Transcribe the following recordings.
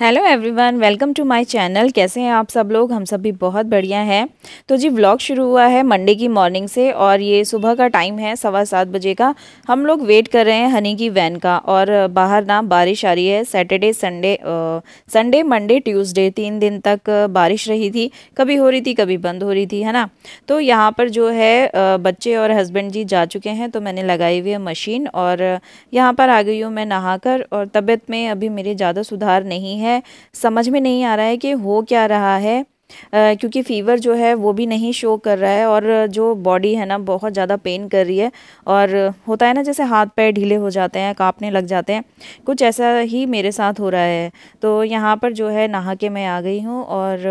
hello everyone welcome to my channel कैसे हैं आप सब लोग हम सब भी बहुत बढ़िया हैं तो जी व्लॉग शुरू हुआ है मंडे की मॉर्निंग से और ये सुबह का टाइम है सवा सात बजे का हम लोग वेट कर रहे हैं हनी की वैन का और बाहर ना बारिश आ रही है Saturday Sunday Sunday Monday Tuesday तीन दिन तक बारिश रही थी कभी हो रही थी कभी बंद हो रही थी है ना तो यहाँ पर जो है बच्चे और हस्बैंड जी जा चुके हैं तो मैंने लगाई हुई है मशीन और यहाँ पर आ गई हूँ मैं नहा और तबीयत में अभी मेरे ज़्यादा सुधार नहीं है है समझ में नहीं आ रहा है कि हो क्या रहा है Uh, क्योंकि फ़ीवर जो है वो भी नहीं शो कर रहा है और जो बॉडी है ना बहुत ज़्यादा पेन कर रही है और होता है ना जैसे हाथ पैर ढीले हो जाते हैं कांपने लग जाते हैं कुछ ऐसा ही मेरे साथ हो रहा है तो यहाँ पर जो है नहा के मैं आ गई हूँ और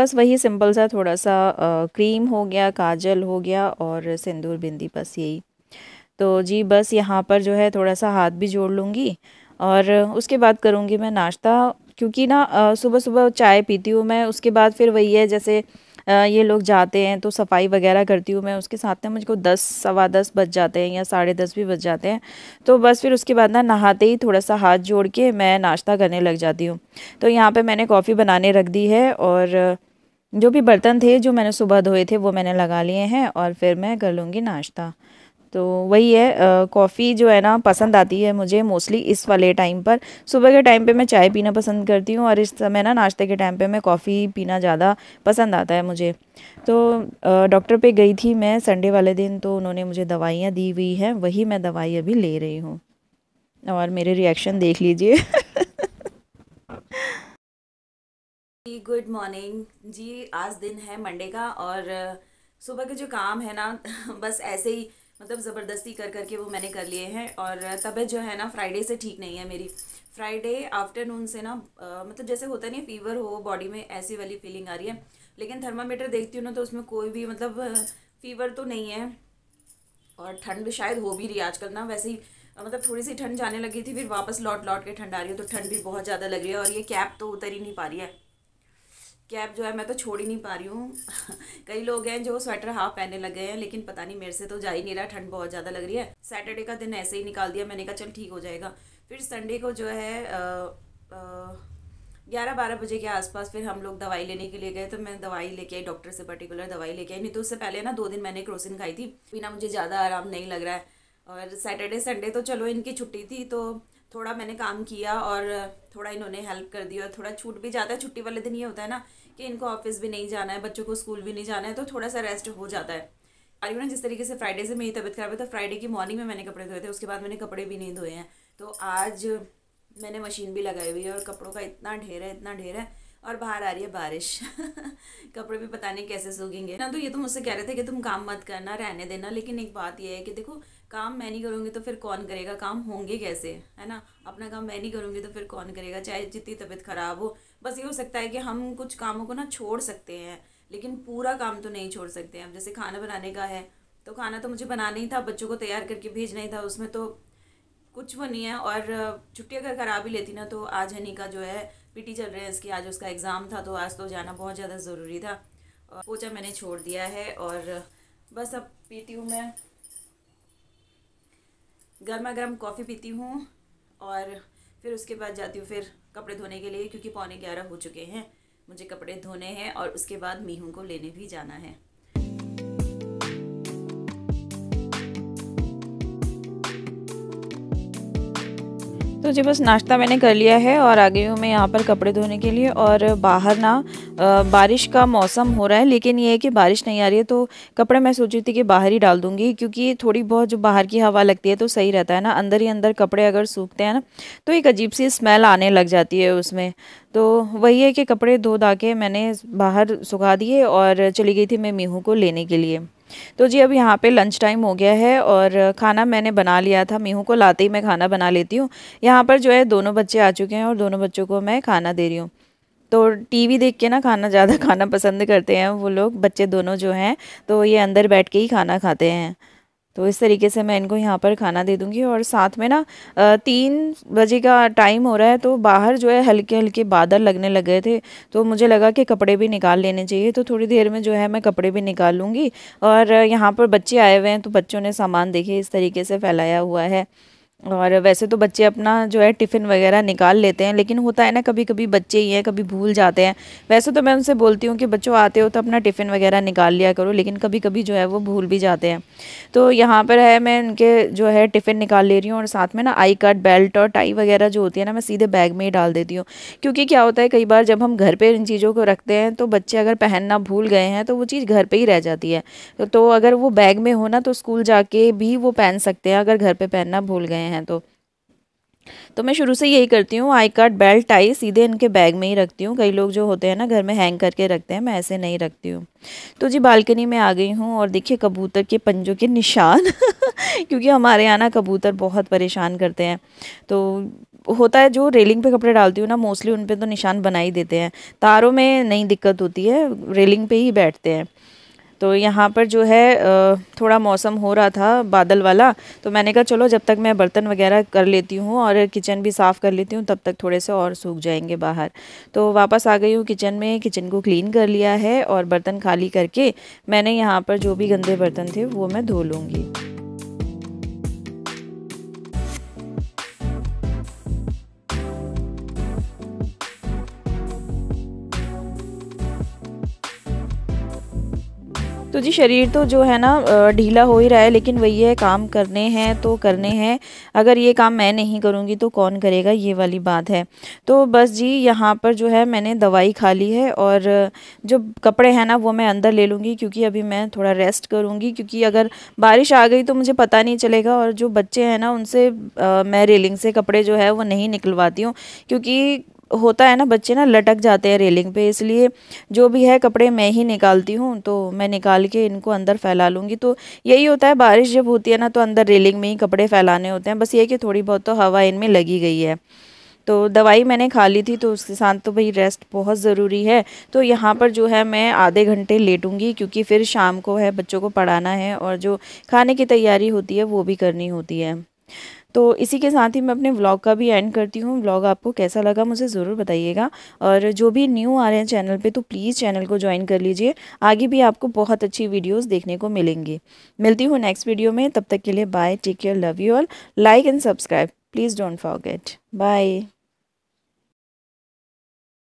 बस वही सिंपल सा थोड़ा सा आ, क्रीम हो गया काजल हो गया और सिंदूर बिंदी बस यही तो जी बस यहाँ पर जो है थोड़ा सा हाथ भी जोड़ लूँगी और उसके बाद करूँगी मैं नाश्ता क्योंकि ना सुबह सुबह चाय पीती हूँ मैं उसके बाद फिर वही है जैसे ये लोग जाते हैं तो सफाई वगैरह करती हूँ मैं उसके साथ में मुझको दस सवा दस बज जाते हैं या साढ़े दस भी बज जाते हैं तो बस फिर उसके बाद ना नहाते ही थोड़ा सा हाथ जोड़ के मैं नाश्ता करने लग जाती हूँ तो यहाँ पर मैंने कॉफ़ी बनाने रख दी है और जो भी बर्तन थे जो मैंने सुबह धोए थे वो मैंने लगा लिए हैं और फिर मैं कर लूँगी नाश्ता तो वही है कॉफ़ी जो है ना पसंद आती है मुझे मोस्टली इस वाले टाइम पर सुबह के टाइम पे मैं चाय पीना पसंद करती हूँ और इस समय ना नाश्ते के टाइम पे मैं कॉफ़ी पीना ज़्यादा पसंद आता है मुझे तो डॉक्टर पे गई थी मैं संडे वाले दिन तो उन्होंने मुझे दवाइयाँ दी हुई हैं वही मैं दवाई अभी ले रही हूँ और मेरे रिएक्शन देख लीजिए गुड मॉर्निंग जी आज दिन है मंडे का और सुबह के जो काम है ना बस ऐसे ही मतलब ज़बरदस्ती कर करके वो मैंने कर लिए हैं और तबीयत जो है ना फ्राइडे से ठीक नहीं है मेरी फ्राइडे आफ्टरनून से ना मतलब जैसे होता नहीं फीवर हो बॉडी में ऐसी वाली फीलिंग आ रही है लेकिन थर्मामीटर देखती हूँ ना तो उसमें कोई भी मतलब फीवर तो नहीं है और ठंड शायद हो भी रही है आजकल ना वैसे ही मतलब थोड़ी सी ठंड जाने लगी थी फिर वापस लौट लौट के ठंड आ रही है तो ठंड भी बहुत ज़्यादा लग रही है और ये कैप तो उतर ही नहीं पा रही है कैप जो है मैं तो छोड़ ही नहीं पा रही हूँ कई लोग हैं जो स्वेटर हाफ पहनने लगे हैं लेकिन पता नहीं मेरे से तो जा ही नहीं रहा ठंड बहुत ज़्यादा लग रही है सैटरडे का दिन ऐसे ही निकाल दिया मैंने कहा चल ठीक हो जाएगा फिर संडे को जो है ग्यारह बारह बजे के आसपास फिर हम लोग दवाई लेने के लिए गए तो मैं दवाई लेके आई डॉक्टर से पर्टिकुलर दवाई लेके आई नहीं तो उससे पहले ना दो दिन मैंने क्रोसिन खाई थी बिना मुझे ज़्यादा आराम नहीं लग रहा है और सैटरडे संडे तो चलो इनकी छुट्टी थी तो थोड़ा मैंने काम किया और थोड़ा इन्होंने हेल्प कर दी और थोड़ा छूट भी जाता है छुट्टी वाले दिन ये होता है ना कि इनको ऑफिस भी नहीं जाना है बच्चों को स्कूल भी नहीं जाना है तो थोड़ा सा रेस्ट हो जाता है यू ना जिस तरीके से फ्राइडे से मेरी तबियत खराब है तो फ्राइडे की मॉर्निंग में मैंने कपड़े धोए थे उसके बाद मैंने कपड़े भी नहीं धोए हैं तो आज मैंने मशीन भी लगाई हुई है और कपड़ों का इतना ढेर है इतना ढेर है और बाहर आ रही है बारिश कपड़े भी पता नहीं कैसे सूखेंगे ना तो ये तो मुझसे कह रहे थे कि तुम काम मत करना रहने देना लेकिन एक बात ये है कि देखो काम मैं नहीं करूँगी तो फिर कौन करेगा काम होंगे कैसे है ना अपना काम मैं नहीं करूँगी तो फिर कौन करेगा चाहे जितनी तबीयत ख़राब हो बस ये हो सकता है कि हम कुछ कामों को ना छोड़ सकते हैं लेकिन पूरा काम तो नहीं छोड़ सकते हैं जैसे खाना बनाने का है तो खाना तो मुझे बनाना ही था बच्चों को तैयार करके भेजना ही था उसमें तो कुछ वो नहीं है और छुट्टी अगर करा भी लेती ना तो आज हनी का जो है पीटी चल रहे हैं इसकी आज उसका एग्ज़ाम था तो आज तो जाना बहुत ज़्यादा ज़रूरी था पोचा मैंने छोड़ दिया है और बस अब पीती हूँ मैं गर्मा गर्म कॉफ़ी पीती हूँ और फिर उसके बाद जाती हूँ फिर कपड़े धोने के लिए क्योंकि पौने ग्यारह हो चुके हैं मुझे कपड़े धोने हैं और उसके बाद मीहू को लेने भी जाना है तो जी बस नाश्ता मैंने कर लिया है और आ गई हूँ मैं यहाँ पर कपड़े धोने के लिए और बाहर ना बारिश का मौसम हो रहा है लेकिन ये है कि बारिश नहीं आ रही है तो कपड़े मैं सोची थी कि बाहर ही डाल दूँगी क्योंकि थोड़ी बहुत जो बाहर की हवा लगती है तो सही रहता है ना अंदर ही अंदर कपड़े अगर सूखते हैं ना तो एक अजीब सी स्मेल आने लग जाती है उसमें तो वही है कि कपड़े धो धा के मैंने बाहर सुखा दिए और चली गई थी मैं मीहू को लेने के लिए तो जी अब यहाँ पे लंच टाइम हो गया है और खाना मैंने बना लिया था मीहू को लाते ही मैं खाना बना लेती हूँ यहाँ पर जो है दोनों बच्चे आ चुके हैं और दोनों बच्चों को मैं खाना दे रही हूँ तो टीवी देख के ना खाना ज़्यादा खाना पसंद करते हैं वो लोग बच्चे दोनों जो हैं तो ये अंदर बैठ के ही खाना खाते हैं तो इस तरीके से मैं इनको यहाँ पर खाना दे दूँगी और साथ में ना तीन बजे का टाइम हो रहा है तो बाहर जो है हल्के हल्के बादल लगने लग गए थे तो मुझे लगा कि कपड़े भी निकाल लेने चाहिए तो थोड़ी देर में जो है मैं कपड़े भी निकाल लूँगी और यहाँ पर बच्चे आए हुए हैं तो बच्चों ने सामान देखे इस तरीके से फैलाया हुआ है और वैसे तो बच्चे अपना जो है टिफ़िन वगैरह निकाल लेते हैं लेकिन होता है ना कभी कभी बच्चे ही हैं कभी भूल जाते हैं वैसे तो मैं उनसे बोलती हूँ कि बच्चों आते हो तो अपना टिफ़िन वगैरह निकाल लिया करो लेकिन कभी कभी जो है वो भूल भी जाते हैं तो यहाँ पर है मैं उनके जो है टिफ़िन निकाल ले रही हूँ और साथ में ना आई कार्ड बेल्ट और टाई वगैरह जो होती है ना मैं सीधे बैग में ही डाल देती हूँ क्योंकि क्या होता है कई बार जब हम घर पर इन चीज़ों को रखते हैं तो बच्चे अगर पहनना भूल गए हैं तो वो चीज़ घर पर ही रह जाती है तो अगर वो बैग में हो ना तो स्कूल जाके भी वो पहन सकते हैं अगर घर पर पहनना भूल गए हैं हैं तो तो मैं शुरू से यही करती हूँ आई कार्ड बेल्ट टाई सीधे इनके बैग में ही रखती हूँ कई लोग जो होते हैं ना घर में हैंग करके रखते हैं मैं ऐसे नहीं रखती हूँ तो जी बालकनी में आ गई हूँ और देखिए कबूतर के पंजों के निशान क्योंकि हमारे यहाँ ना कबूतर बहुत परेशान करते हैं तो होता है जो रेलिंग पे कपड़े डालती हूँ ना मोस्टली उन पर तो निशान बना ही देते हैं तारों में नहीं दिक्कत होती है रेलिंग पे ही बैठते हैं तो यहाँ पर जो है थोड़ा मौसम हो रहा था बादल वाला तो मैंने कहा चलो जब तक मैं बर्तन वगैरह कर लेती हूँ और किचन भी साफ़ कर लेती हूँ तब तक थोड़े से और सूख जाएंगे बाहर तो वापस आ गई हूँ किचन में किचन को क्लीन कर लिया है और बर्तन खाली करके मैंने यहाँ पर जो भी गंदे बर्तन थे वो मैं धो लूँगी तो जी शरीर तो जो है ना ढीला हो ही रहा है लेकिन वही है काम करने हैं तो करने हैं अगर ये काम मैं नहीं करूँगी तो कौन करेगा ये वाली बात है तो बस जी यहाँ पर जो है मैंने दवाई खा ली है और जो कपड़े हैं ना वो मैं अंदर ले लूँगी क्योंकि अभी मैं थोड़ा रेस्ट करूँगी क्योंकि अगर बारिश आ गई तो मुझे पता नहीं चलेगा और जो बच्चे हैं ना उनसे आ, मैं रेलिंग से कपड़े जो है वो नहीं निकलवाती हूँ क्योंकि होता है ना बच्चे ना लटक जाते हैं रेलिंग पे इसलिए जो भी है कपड़े मैं ही निकालती हूँ तो मैं निकाल के इनको अंदर फैला लूँगी तो यही होता है बारिश जब होती है ना तो अंदर रेलिंग में ही कपड़े फैलाने होते हैं बस ये कि थोड़ी बहुत तो हवा इनमें लगी गई है तो दवाई मैंने खा ली थी तो उसके साथ तो भाई रेस्ट बहुत ज़रूरी है तो यहाँ पर जो है मैं आधे घंटे लेटूंगी क्योंकि फिर शाम को है बच्चों को पढ़ाना है और जो खाने की तैयारी होती है वो भी करनी होती है तो इसी के साथ ही मैं अपने व्लॉग का भी एंड करती हूँ व्लॉग आपको कैसा लगा मुझे ज़रूर बताइएगा और जो भी न्यू आ रहे हैं चैनल पे तो प्लीज़ चैनल को ज्वाइन कर लीजिए आगे भी आपको बहुत अच्छी वीडियोस देखने को मिलेंगी मिलती हूँ नेक्स्ट वीडियो में तब तक के लिए bye take care love you all like and subscribe please don't forget bye